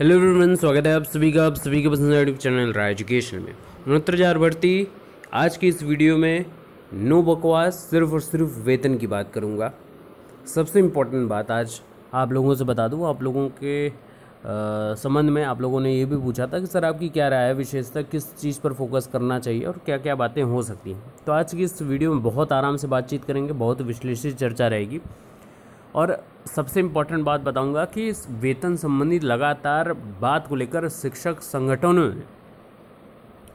hello everyone स्वागत है आप सभी का आप सभी के पसंद यूट्यूब चैनल राय एजुकेशन में उनहत्तर हज़ार भर्ती आज की इस वीडियो में नो बकवास सिर्फ और सिर्फ वेतन की बात करूंगा सबसे इम्पोर्टेंट बात आज आप लोगों से बता दूं आप लोगों के संबंध में आप लोगों ने ये भी पूछा था कि सर आपकी क्या राय है विशेषता किस चीज़ पर फोकस करना चाहिए और क्या क्या बातें हो सकती हैं तो आज की इस वीडियो में बहुत आराम से बातचीत करेंगे बहुत विश्लेषित चर्चा रहेगी और सबसे इम्पोर्टेंट बात बताऊंगा कि इस वेतन संबंधी लगातार बात को लेकर शिक्षक संगठनों में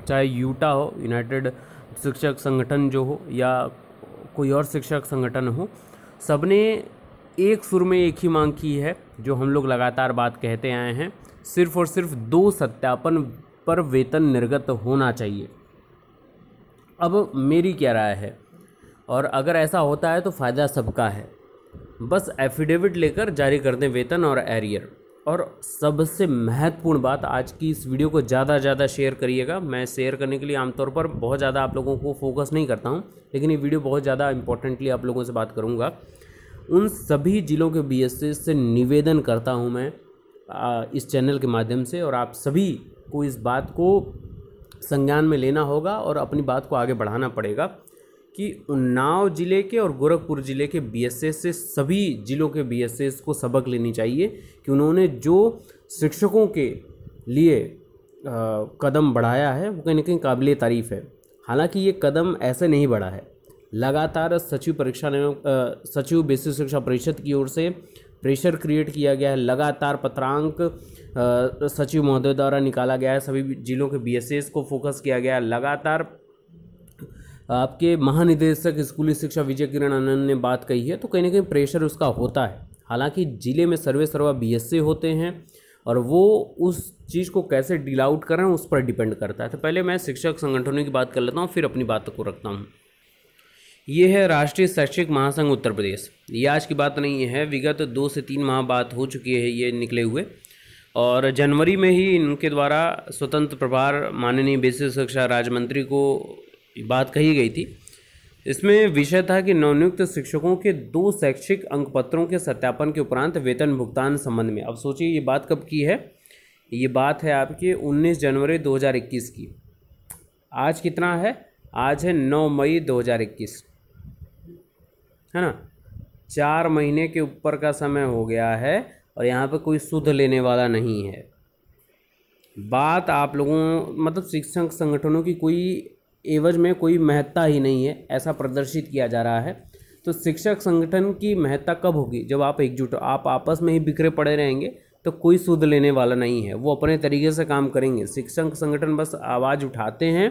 चाहे यूटा हो यूनाइटेड शिक्षक संगठन जो हो या कोई और शिक्षक संगठन हो सब ने एक सुर में एक ही मांग की है जो हम लोग लगातार बात कहते आए हैं सिर्फ और सिर्फ दो सत्यापन पर वेतन निर्गत होना चाहिए अब मेरी क्या राय है और अगर ऐसा होता है तो फ़ायदा सबका है बस एफिडेविट लेकर जारी कर दें वेतन और एरियर और सबसे महत्वपूर्ण बात आज की इस वीडियो को ज़्यादा ज़्यादा शेयर करिएगा मैं शेयर करने के लिए आमतौर पर बहुत ज़्यादा आप लोगों को फोकस नहीं करता हूँ लेकिन ये वीडियो बहुत ज़्यादा इंपॉर्टेंटली आप लोगों से बात करूँगा उन सभी ज़िलों के बी से निवेदन करता हूँ मैं इस चैनल के माध्यम से और आप सभी को इस बात को संज्ञान में लेना होगा और अपनी बात को आगे बढ़ाना पड़ेगा कि उन्नाव ज़िले के और गोरखपुर ज़िले के बी से सभी ज़िलों के बी को सबक लेनी चाहिए कि उन्होंने जो शिक्षकों के लिए आ, कदम बढ़ाया है वो कहीं ना कहीं काबिल तारीफ़ है हालांकि ये कदम ऐसे नहीं बढ़ा है लगातार सचिव परीक्षा ने सचिव बेसिक शिक्षा परिषद की ओर से प्रेशर क्रिएट किया गया है लगातार पत्रांक सचिव महोदय द्वारा निकाला गया है सभी जिलों के बी को फोकस किया गया है लगातार आपके महानिदेशक स्कूली शिक्षा विजय किरण आनंद ने बात कही है तो कहीं ना कहीं प्रेशर उसका होता है हालांकि ज़िले में सर्वे सर्वा बी होते हैं और वो उस चीज़ को कैसे डील आउट करें उस पर डिपेंड करता है तो पहले मैं शिक्षक संगठनों की बात कर लेता हूँ फिर अपनी बात को रखता हूँ ये है राष्ट्रीय शैक्षिक महासंघ उत्तर प्रदेश ये आज की बात नहीं है विगत दो से तीन माह बात हो चुकी है ये निकले हुए और जनवरी में ही इनके द्वारा स्वतंत्र प्रभार माननीय बेसिक शिक्षा राज्य मंत्री को बात कही गई थी इसमें विषय था कि नवनियुक्त शिक्षकों के दो शैक्षिक अंक पत्रों के सत्यापन के उपरांत वेतन भुगतान संबंध में अब सोचिए ये बात कब की है ये बात है आपके 19 जनवरी 2021 की आज कितना है आज है 9 मई 2021 है ना चार महीने के ऊपर का समय हो गया है और यहाँ पर कोई सुध लेने वाला नहीं है बात आप लोगों मतलब शिक्षक संगठनों की कोई एवज में कोई महत्ता ही नहीं है ऐसा प्रदर्शित किया जा रहा है तो शिक्षक संगठन की महत्ता कब होगी जब आप एकजुट हो आप आपस में ही बिखरे पड़े रहेंगे तो कोई सुध लेने वाला नहीं है वो अपने तरीके से काम करेंगे शिक्षक संगठन बस आवाज़ उठाते हैं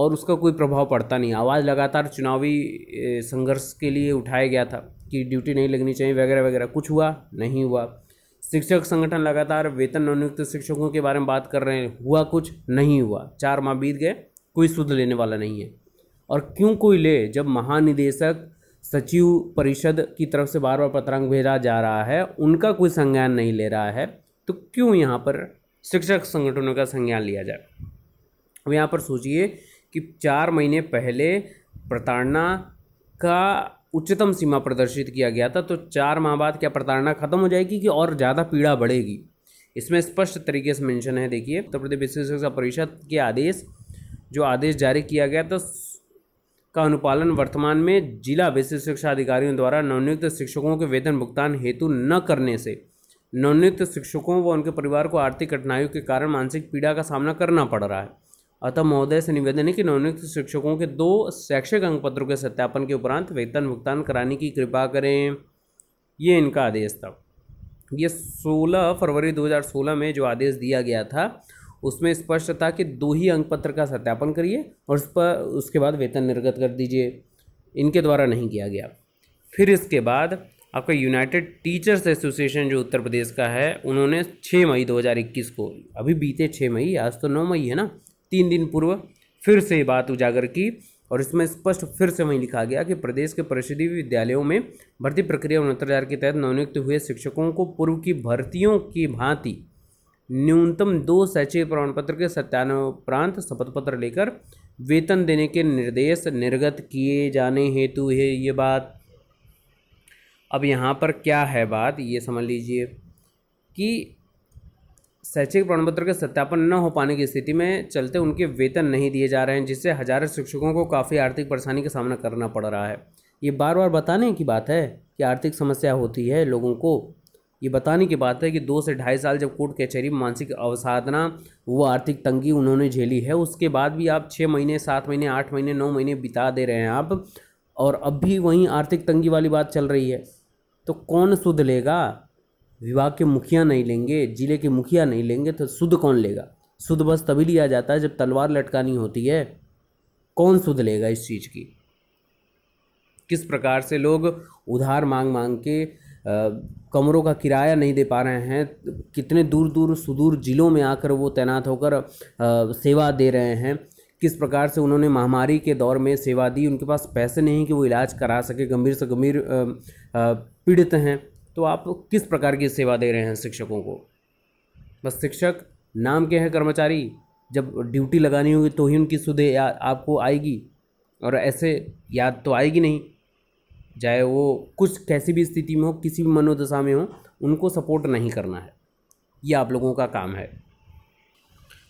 और उसका कोई प्रभाव पड़ता नहीं आवाज़ लगातार चुनावी संघर्ष के लिए उठाया गया था कि ड्यूटी नहीं लगनी चाहिए वगैरह वगैरह कुछ हुआ नहीं हुआ शिक्षक संगठन लगातार वेतन अनुयुक्त शिक्षकों के बारे में बात कर रहे हैं हुआ कुछ नहीं हुआ चार माह बीत गए कोई सुध लेने वाला नहीं है और क्यों कोई ले जब महानिदेशक सचिव परिषद की तरफ से बार बार पत्रांग भेजा जा रहा है उनका कोई संज्ञान नहीं ले रहा है तो क्यों यहाँ पर शिक्षक संगठनों का संज्ञान लिया जाए अब यहाँ पर सोचिए कि चार महीने पहले प्रताड़ना का उच्चतम सीमा प्रदर्शित किया गया था तो चार माह बाद क्या प्रताड़ना खत्म हो जाएगी कि और ज़्यादा पीड़ा बढ़ेगी इसमें स्पष्ट तरीके से मेंशन है देखिए उत्तर प्रदेश विश्व शिक्षा परिषद के आदेश जो आदेश जारी किया गया था का अनुपालन वर्तमान में जिला विशेष शिक्षा अधिकारियों द्वारा नवनियुक्त शिक्षकों के वेतन भुगतान हेतु न करने से नवनियुक्त शिक्षकों व उनके परिवार को आर्थिक कठिनाइयों के कारण मानसिक पीड़ा का सामना करना पड़ रहा है अतः महोदय से निवेदन है कि नवनियुक्त शिक्षकों के दो शैक्षिक अंग पत्रों के सत्यापन के उपरांत वेतन भुगतान कराने की कृपा करें ये इनका आदेश था ये 16 फरवरी 2016 में जो आदेश दिया गया था उसमें स्पष्ट था कि दो ही अंक पत्र का सत्यापन करिए और उस पर उसके बाद वेतन निर्गत कर दीजिए इनके द्वारा नहीं किया गया फिर इसके बाद आपका यूनाइटेड टीचर्स एसोसिएशन जो उत्तर प्रदेश का है उन्होंने छः मई दो को अभी बीते छः मई आज तो नौ मई है ना तीन दिन पूर्व फिर से बात उजागर की और इसमें स्पष्ट फिर से वहीं लिखा गया कि प्रदेश के प्रसिद्धि विद्यालयों में भर्ती प्रक्रिया उनहत्तर हज़ार के तहत नवनियुक्त हुए शिक्षकों को पूर्व की भर्तियों की भांति न्यूनतम दो शैक्षिक प्रमाण पत्र के सत्यान उपरांत शपथ पत्र लेकर वेतन देने के निर्देश निर्गत किए जाने हेतु है ये बात अब यहाँ पर क्या है बात ये समझ लीजिए कि शैक्षिक प्रमाण पत्र के सत्यापन न हो पाने की स्थिति में चलते उनके वेतन नहीं दिए जा रहे हैं जिससे हजारों शिक्षकों को काफ़ी आर्थिक परेशानी का सामना करना पड़ रहा है ये बार बार बताने की बात है कि आर्थिक समस्या होती है लोगों को ये बताने की बात है कि दो से ढाई साल जब कोर्ट कचहरी में मानसिक अवसाधना व आर्थिक तंगी उन्होंने झेली है उसके बाद भी आप छः महीने सात महीने आठ महीने नौ महीने बिता दे रहे हैं आप और अब भी वहीं आर्थिक तंगी वाली बात चल रही है तो कौन सुध लेगा विभाग के मुखिया नहीं लेंगे जिले के मुखिया नहीं लेंगे तो सुध कौन लेगा सुध बस तभी लिया जाता है जब तलवार लटकानी होती है कौन सुध लेगा इस चीज़ की किस प्रकार से लोग उधार मांग मांग के कमरों का किराया नहीं दे पा रहे हैं कितने दूर दूर सुदूर ज़िलों में आकर वो तैनात होकर सेवा दे रहे हैं किस प्रकार से उन्होंने महामारी के दौर में सेवा दी उनके पास पैसे नहीं कि वो इलाज करा सके गंभीर से गंभीर पीड़ित हैं तो आप किस प्रकार की सेवा दे रहे हैं शिक्षकों को बस शिक्षक नाम के हैं कर्मचारी जब ड्यूटी लगानी होगी तो ही उनकी सुधे आपको आएगी और ऐसे याद तो आएगी नहीं चाहे वो कुछ कैसी भी स्थिति में हो किसी भी मनोदशा में हो उनको सपोर्ट नहीं करना है ये आप लोगों का काम है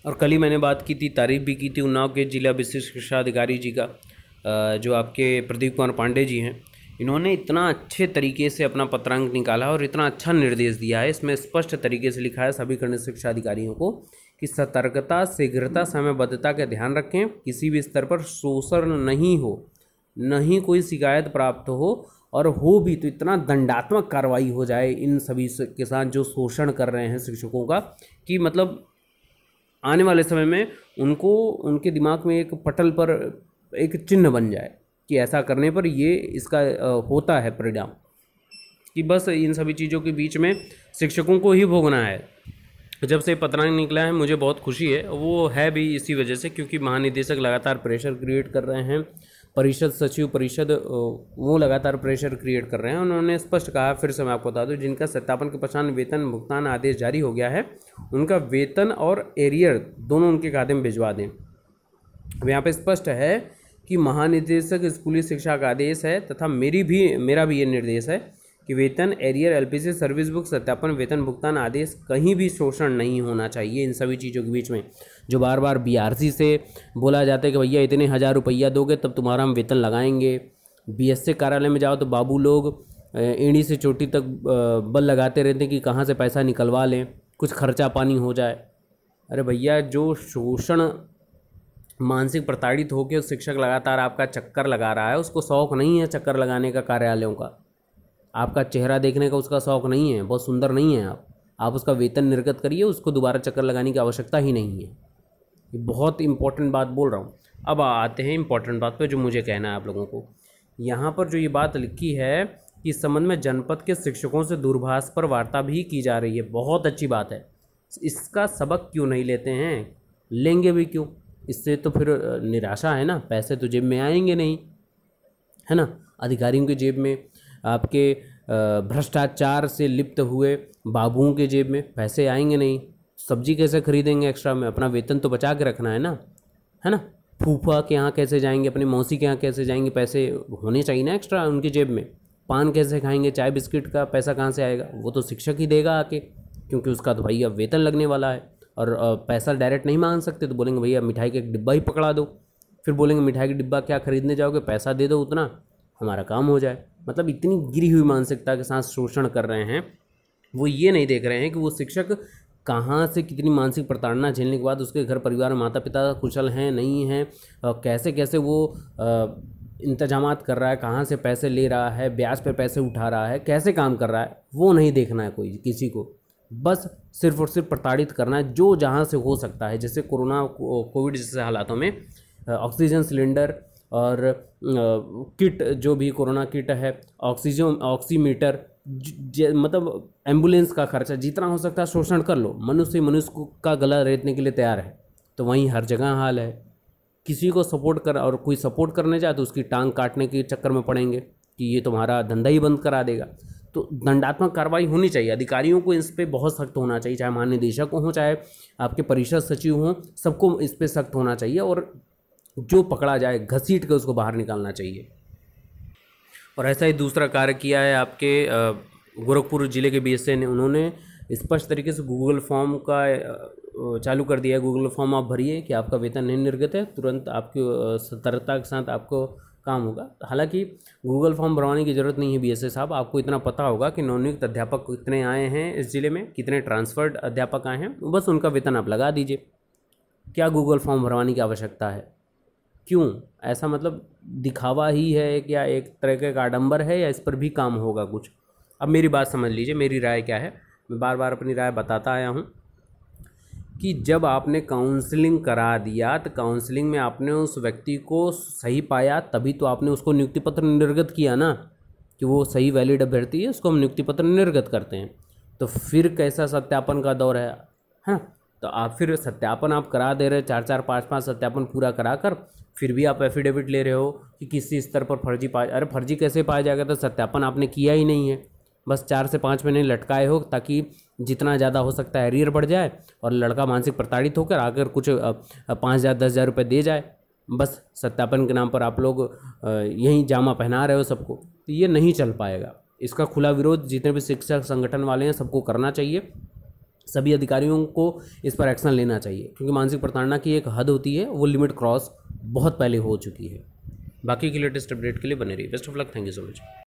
और कल ही मैंने बात की थी तारीफ भी की थी उन्नाव के जिला विशिष्ट शिक्षा अधिकारी जी का जो आपके प्रदीप कुमार पांडे जी हैं इन्होंने इतना अच्छे तरीके से अपना पत्रांक निकाला और इतना अच्छा निर्देश दिया है इसमें स्पष्ट तरीके से लिखा है सभी खंड शिक्षा अधिकारियों को कि सतर्कता शीघ्रता समयबद्धता का ध्यान रखें किसी भी स्तर पर शोषण नहीं हो न ही कोई शिकायत प्राप्त हो और हो भी तो इतना दंडात्मक कार्रवाई हो जाए इन सभी के साथ जो शोषण कर रहे हैं शिक्षकों का कि मतलब आने वाले समय में उनको उनके दिमाग में एक पटल पर एक चिन्ह बन जाए कि ऐसा करने पर ये इसका होता है परिणाम कि बस इन सभी चीज़ों के बीच में शिक्षकों को ही भोगना है जब से पत्रांक निकला है मुझे बहुत खुशी है वो है भी इसी वजह से क्योंकि महानिदेशक लगातार प्रेशर क्रिएट कर रहे हैं परिषद सचिव परिषद वो लगातार प्रेशर क्रिएट कर रहे हैं उन्होंने स्पष्ट कहा फिर से मैं आपको बता दूं जिनका सत्यापन के पचान वेतन भुगतान आदेश जारी हो गया है उनका वेतन और एरियर दोनों उनके खाते में भिजवा दें अब यहाँ पर स्पष्ट है कि महानिदेशक स्कूली शिक्षा का आदेश है तथा मेरी भी मेरा भी ये निर्देश है कि वेतन एरियर एलपीसी सर्विस बुक सत्यापन वेतन भुगतान आदेश कहीं भी शोषण नहीं होना चाहिए इन सभी चीज़ों के बीच में जो बार बार बीआरसी से बोला जाता है कि भैया इतने हज़ार रुपया दोगे तब तुम्हारा हम वेतन लगाएंगे बीएससी कार्यालय में जाओ तो बाबू लोग एड़ी से चोटी तक बल लगाते रहते हैं कि कहाँ से पैसा निकलवा लें कुछ खर्चा पानी हो जाए अरे भैया जो शोषण मानसिक प्रताड़ित होकर शिक्षक लगातार आपका चक्कर लगा रहा है उसको शौक़ नहीं है चक्कर लगाने का कार्यालयों का आपका चेहरा देखने का उसका शौक़ नहीं है बहुत सुंदर नहीं है आप आप उसका वेतन निर्गत करिए उसको दोबारा चक्कर लगाने की आवश्यकता ही नहीं है ये बहुत इंपॉर्टेंट बात बोल रहा हूँ अब आते हैं इंपॉर्टेंट बात पर जो मुझे कहना है आप लोगों को यहाँ पर जो ये बात लिखी है कि इस संबंध में जनपद के शिक्षकों से दूरभाष पर वार्ता भी की जा रही है बहुत अच्छी बात है इसका सबक क्यों नहीं लेते हैं लेंगे भी क्यों इससे तो फिर निराशा है ना पैसे तो जेब में आएंगे नहीं है ना अधिकारियों के जेब में आपके भ्रष्टाचार से लिप्त हुए बाबुओं के जेब में पैसे आएंगे नहीं सब्जी कैसे खरीदेंगे एक्स्ट्रा में अपना वेतन तो बचा के रखना है ना है ना फूफा के यहाँ कैसे जाएंगे अपने मौसी के यहाँ कैसे जाएंगे पैसे होने चाहिए ना एक्स्ट्रा उनकी जेब में पान कैसे खाएंगे चाय बिस्किट का पैसा कहाँ से आएगा वो तो शिक्षक ही देगा आके क्योंकि उसका तो भैया वेतन लगने वाला है और पैसा डायरेक्ट नहीं मांग सकते तो बोलेंगे भैया मिठाई का एक डिब्बा ही पकड़ा दो फिर बोलेंगे मिठाई का डिब्बा क्या खरीदने जाओगे पैसा दे दो उतना हमारा काम हो जाए मतलब इतनी गिरी हुई मानसिकता के साथ शोषण कर रहे हैं वो ये नहीं देख रहे हैं कि वो शिक्षक कहाँ से कितनी मानसिक प्रताड़ना झेलने के बाद उसके घर परिवार में माता पिता कुशल हैं नहीं हैं कैसे कैसे वो इंतजाम कर रहा है कहाँ से पैसे ले रहा है ब्याज पर पैसे उठा रहा है कैसे काम कर रहा है वो नहीं देखना है कोई किसी को बस सिर्फ और सिर्फ प्रताड़ित करना है जो जहाँ से हो सकता है जैसे कोरोना कोविड जैसे हालातों में ऑक्सीजन सिलेंडर और किट जो भी कोरोना किट है ऑक्सीजन ऑक्सीमीटर मतलब एम्बुलेंस का खर्चा जितना हो सकता है शोषण कर लो मनुष्य मनुष्य का गला रेतने के लिए तैयार है तो वहीं हर जगह हाल है किसी को सपोर्ट कर और कोई सपोर्ट करने जाए तो उसकी टांग काटने के चक्कर में पड़ेंगे कि ये तुम्हारा धंधा ही बंद करा देगा तो दंडात्मक कार्रवाई होनी चाहिए अधिकारियों को इस पर बहुत सख्त होना चाहिए चाहे महानिदेशक हों चाहे आपके परिषद सचिव हों सबको इस पर सख्त होना चाहिए और जो पकड़ा जाए घसीट के उसको बाहर निकालना चाहिए और ऐसा ही दूसरा कार्य किया है आपके गोरखपुर ज़िले के बी ने उन्होंने स्पष्ट तरीके से गूगल फॉर्म का चालू कर दिया है गूगल फॉर्म आप भरिए कि आपका वेतन नहीं निर्गत है तुरंत आपकी सतर्कता के साथ आपको काम होगा हालांकि गूगल फॉर्म भरवाने की ज़रूरत नहीं है बी साहब आपको इतना पता होगा कि नवनियुक्त अध्यापक कितने आए हैं इस ज़िले में कितने ट्रांसफर्ड अध्यापक आए हैं बस उनका वेतन आप लगा दीजिए क्या गूगल फॉर्म भरवाने की आवश्यकता है क्यों ऐसा मतलब दिखावा ही है या एक तरह का एक आडम्बर है या इस पर भी काम होगा कुछ अब मेरी बात समझ लीजिए मेरी राय क्या है मैं बार बार अपनी राय बताता आया हूँ कि जब आपने काउंसलिंग करा दिया तो काउंसलिंग में आपने उस व्यक्ति को सही पाया तभी तो आपने उसको नियुक्ति पत्र निर्गत किया ना कि वो सही वैलिड अभ्यर्थी है उसको हम नियुक्ति पत्र निर्गत करते हैं तो फिर कैसा सत्यापन का दौर है है हाँ, ना तो आप फिर सत्यापन आप करा दे रहे चार चार पाँच पाँच सत्यापन पूरा करा कर फिर भी आप एफिडेविट ले रहे हो कि किसी स्तर पर फर्जी पाया अरे फर्जी कैसे पाया जाएगा तो सत्यापन आपने किया ही नहीं है बस चार से पाँच महीने लटकाए हो ताकि जितना ज़्यादा हो सकता है एरियर बढ़ जाए और लड़का मानसिक प्रताड़ित होकर आकर कुछ पाँच हज़ार दस हज़ार रुपये दे जाए बस सत्यापन के नाम पर आप लोग यहीं जामा पहना रहे हो सबको तो ये नहीं चल पाएगा इसका खुला विरोध जितने भी शिक्षक संगठन वाले हैं सबको करना चाहिए सभी अधिकारियों को इस पर एक्शन लेना चाहिए क्योंकि मानसिक प्रताड़ना की एक हद होती है वो लिमिट क्रॉस बहुत पहले हो चुकी है बाकी की लेटेस्ट अपडेट के लिए बने रहिए best of luck thank you so much